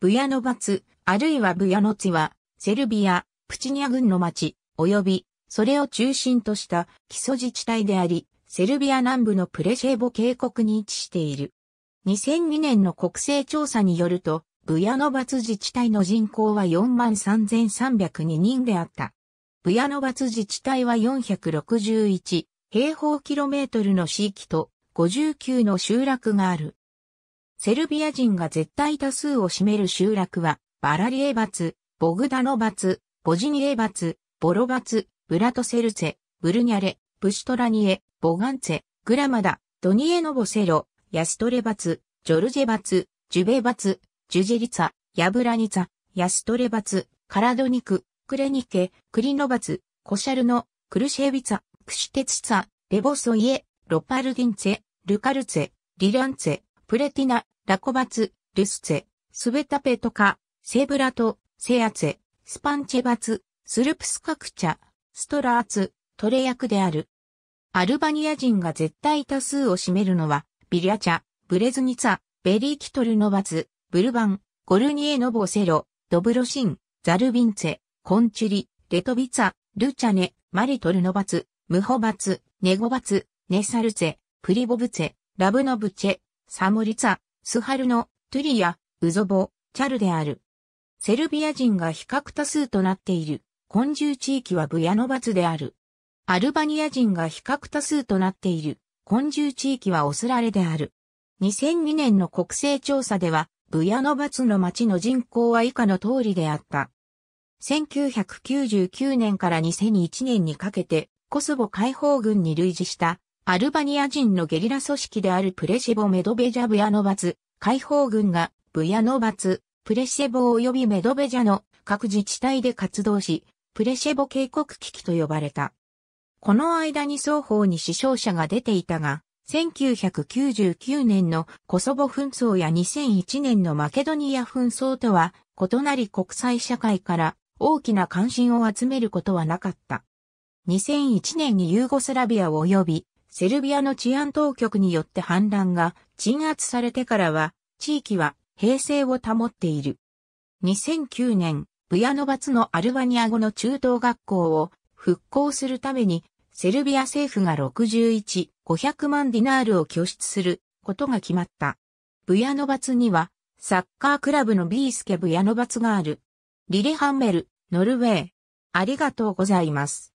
ブヤノバツ、あるいはブヤノツは、セルビア、プチニア軍の町、及び、それを中心とした基礎自治体であり、セルビア南部のプレシェーボ渓谷に位置している。2002年の国勢調査によると、ブヤノバツ自治体の人口は43,302人であった。ブヤノバツ自治体は461平方キロメートルの地域と59の集落がある。セルビア人が絶対多数を占める集落は、バラリエバツ、ボグダノバツ、ボジニエバツ、ボロバツ、ブラトセルツェ、ブルニャレ、ブシュトラニエ、ボガンツェ、グラマダ、ドニエノボセロ、ヤストレバツ、ジョルジェバツ、ジュベバツ、ジュジェリツァ、ヤブラニツァ、ヤストレバツ、カラドニク、クレニケ、クリノバツ、コシャルノ、クルシェビツァ、クシュテツツァ、レボソイエ、ロパルディンツェ、ルカルツェ、リランツェ、プレティナ、ラコバツ、ルスツェ、スベタペトカ、セブラト、セアツェ、スパンチェバツ、スルプスカクチャ、ストラーツ、トレ役である。アルバニア人が絶対多数を占めるのは、ビリャチャ、ブレズニツァ、ベリーキトルノバツ、ブルバン、ゴルニエノボセロ、ドブロシン、ザルビンツェ、コンチュリ、レトビツァ、ルチャネ、マリトルノバツ、ムホバツ、ネゴバツ、ネサルツェ、プリボブツェ、ラブノブチェ、サムリツァ、スハルノ、トゥリア、ウゾボ、チャルである。セルビア人が比較多数となっている、昆虫地域はブヤノバツである。アルバニア人が比較多数となっている、昆虫地域はオスラレである。2002年の国勢調査では、ブヤノバツの町の人口は以下の通りであった。1999年から2001年にかけて、コソボ解放軍に類似したアルバニア人のゲリラ組織であるプレシェボ・メドベジャ・ブヤノバツ、解放軍が、ブヤノバツ、プレシェボ及びメドベジャの各自治体で活動し、プレシェボ警告危機と呼ばれた。この間に双方に死傷者が出ていたが、1999年のコソボ紛争や2001年のマケドニア紛争とは異なり国際社会から大きな関心を集めることはなかった。2001年にユーゴスラビア及びセルビアの治安当局によって反乱が鎮圧されてからは、地域は平静を保っている。2009年、ブヤノバツのアルバニア語の中等学校を復興するために、セルビア政府が61、500万ディナールを拠出することが決まった。ブヤノバツには、サッカークラブのビースケブヤノバツがある。リレハンメル、ノルウェー。ありがとうございます。